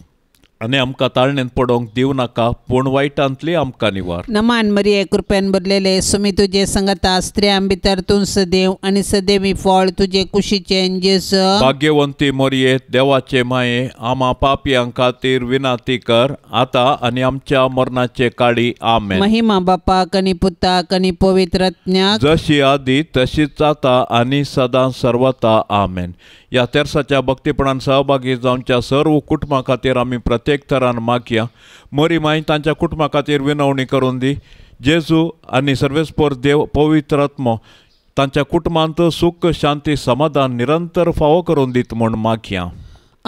आनी आमका ताळणेन पडोंक दिव नाका पूण वायटांतली आमका निवार नमान मरिये कृपेन भरलेले सुमी तुजे संगता स्त्रियां भितर तूं सदेव आनी सदेवी फळ तुजे कुशीचे जेस भाग्यवंती मोरये देवाचे माये आमा पापयां खातीर विनाती कर आता आणि आमच्या मरणाचे काळी आमे महिमा बापा कनी पुता कनी पवित्र ज्ञा जशी आदी तशीच आता आणि सदा सर्वता आमेन या तेर्साच्या भक्तीपणान सहभागी जावच्या सर्व कुटुंबा खातीर आमी प्रत्येक थरान मागया मोरी माई तांच्या कुटुंबा खातीर विनवणी करून दी जेजू आणि सर्वेस्पोर देव पवित्र तांच्या कुटुंबांत सुख शांती समाधान निरंतर फावो करून दीत म्हूण मागया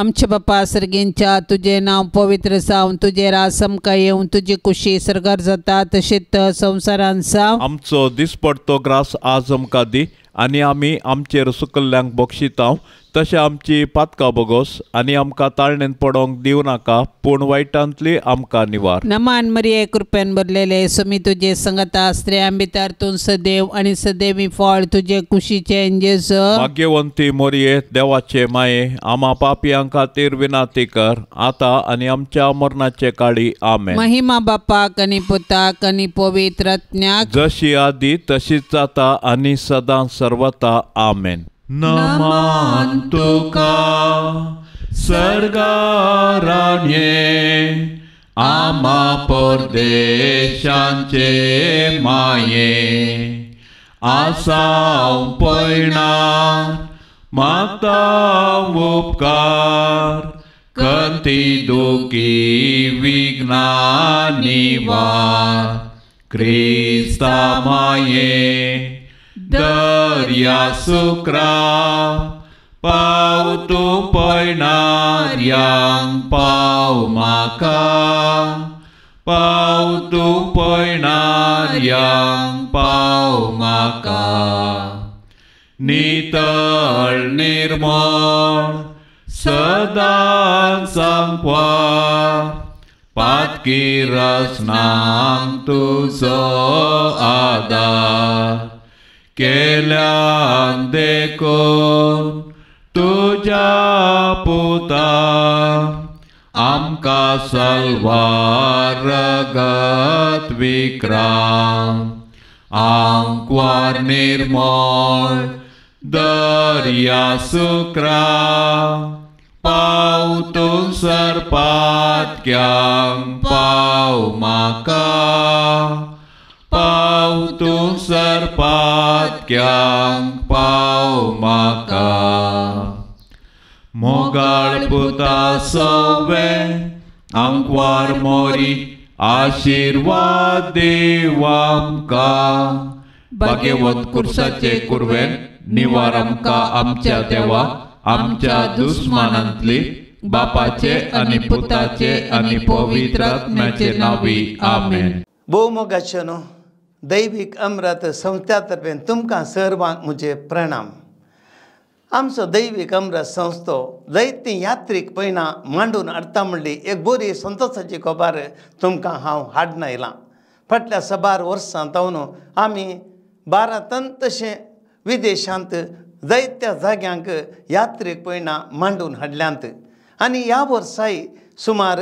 आमच्या बापा सर्गींच्या तुझे नाव पवित्र सावन तुझे रासम का येऊन तुजी खुशी सरगर जाता तशेंच संवसारान आमचो दिसपडतो ग्रास आज का दी आनी आमी आमचेर सकल्याक बक्षितांव तशें आमची पातकां बगोस आनी आमकां ताळणेन पडोंक दिव नाका पूण वायटांतली आमकां निवार नमान मरिये कृपेन भरलेले समी तुजे संगता स्त्रियां भितर तूं सदैव आनी सदैवी फळ तुजे कुशीचे इंजेस भाग्यवंती मोरये देवाचे माये आमा पापयां खातीर विनाती कर आतां आनी आमच्या मरणाचे काळी आमे महिमा बापाक आनी पुताक आनी पवित्र रत्न्याक जशी आदी तशीच जाता आनी सदां सर्वता आमेन नमान तुका सर्गाराण्ये आमा परदेशांचे माये आसा पळणार माता उपकार कंती दुखी विज्ञानी वा क्रिस्ता माये Dăria sukra Pautu poinar yang pau maka Pautu poinar yang pau maka Nitel nirmo Sedan sampua Patkiras nang tuzo ada que le han de con tuya puta amka salvaragat vikram angkuar nirmol dari sukra, pautung sarpat yang pau maka Pautung serpat kyang pau maka Mogal puta sove angkwar mori आशीर्वाद देवामका भाग्यवत कुर्साचे कुर्वेन निवारामका आमच्या देवा आमच्या दुस्मानांतली बापाचे आणि पुताचे आणि पवित्रात्म्याचे नावी आमेन बहुमोगाचे न्हू दैवीक अमृत संस्थ्यातर्फे तुमकां सर्वांक म्हजे प्रणाम आमचो दैवीक अमृत संस्थो दैत्य यात्रीक पैना मांडून हाडटा म्हणली एक बरी संतोशाची खबर तुमकां हांव हाडून आयलां फाटल्या सबार वर्सां जावन आमी भारतांत तशें विदेशांत जायत्या जाग्यांक यात्रेक पयना मांडून हाडल्यांत आनी ह्या वर्साय सुमार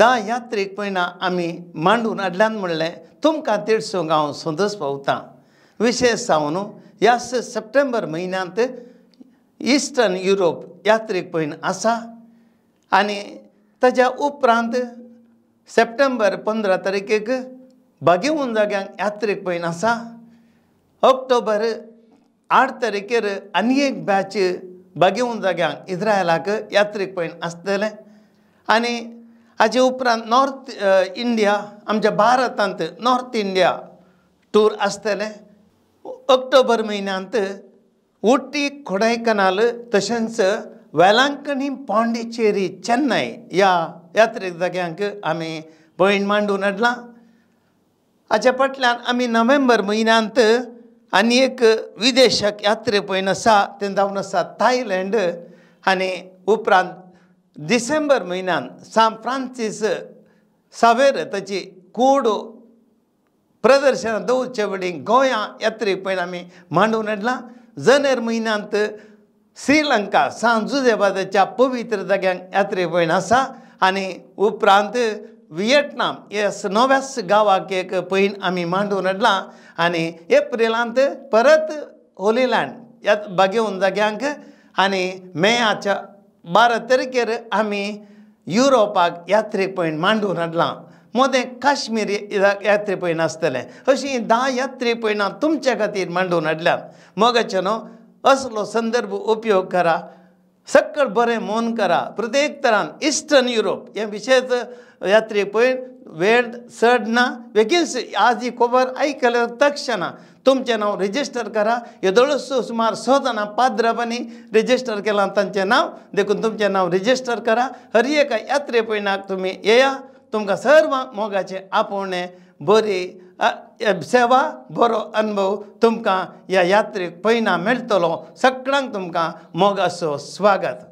दा यात्रेक पयणां आमी मांडून आदल्यान म्हणलें तुमकां तिडसूंक गांव सदस पावतां विशेश जावन ह्या सप्टेंबर म्हयन्यांत इस्टर्न युरोप यात्रेक पयण आसा आनी ताज्या उपरांत सप्टेंबर पंदरा तारखेक बागिवून जाग्यांक यात्रेक पयण आसा ऑक्टोबर आठ तारखेर आनी एक बॅच बागिवून जाग्यांक इस्रायलाक यात्रेक पयण आसतलें आनी हाजे उपरांत नॉर्थ इंडिया आमच्या भारतांत नॉर्थ इंडिया टूर आसतले ऑक्टोबर म्हयन्यांत उटी कोडायकनाल तशेंच वेलांकणी पांडिचेरी चेन्नय ह्या यात्रेक जाग्यांक आमी भयण मांडून हाडलां हाच्या फाटल्यान आमी नोव्हेंबर म्हयन्यांत आनी एक विदेशक यात्रे पळयन आसा तें जावन आसा थायलँड आनी उपरांत डिसेंबर महिन्यात सान फ्रान्सिस सावेर ताची कूड प्रदर्शन दौरचे वडीं गोया यात्रे पयण आमी मांडून हाडला जनेर म्हयन्यांत श्रीलंका सान जुजेबादाच्या पवित्र जाग्यांक यात्रे पयण आसा आनी उपरांत व्हिएटनाम या नोव्यास गावाक एक पयण आम्ही मांडून हाडला आणि एप्रिलांत परत होलीलँड या बागेवन जाग्यांक आणि मेयाच्या बारह तारखेर आमी युरोपा यात्रे पैण मांडून हाडला मोदे काश्मीर यात्रे पैण आसतले अशी धा यात्रे पैण हांव तुमच्या खातीर मांडून हाडल्या मोगाचे न्हू असलो संदर्भ उपयोग करा सक्कर बरें मोन करा प्रत्येक तरान इस्टर्न युरोप हे विशेश यात्रे पैण वेळ चड ना वेगीन आज ही खबर आयकल्या तक्ष ना तुमचें नांव रेजिस्टर करा येदोळ सुमार स जाणां पाद्राबांनी रेजिस्टर केलां तांचें नांव देखून तुमचें नांव रेजिस्टर करा हर एका यात्रे पयणाक तुमी येया तुमकां सर्व मोगाचें आपोवणें बरी सेवा बरो अनुभव तुमकां ह्या यात्रेक पैना मेळटलो सगळ्यांक तुमकां मोगाचो स्वागत